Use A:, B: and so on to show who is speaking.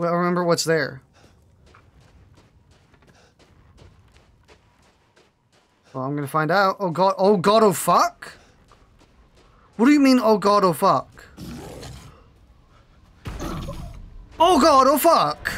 A: Well, remember what's there.
B: Well, I'm gonna find out. Oh god, oh god, oh fuck? What do you mean, oh god, oh fuck? Oh god, oh fuck!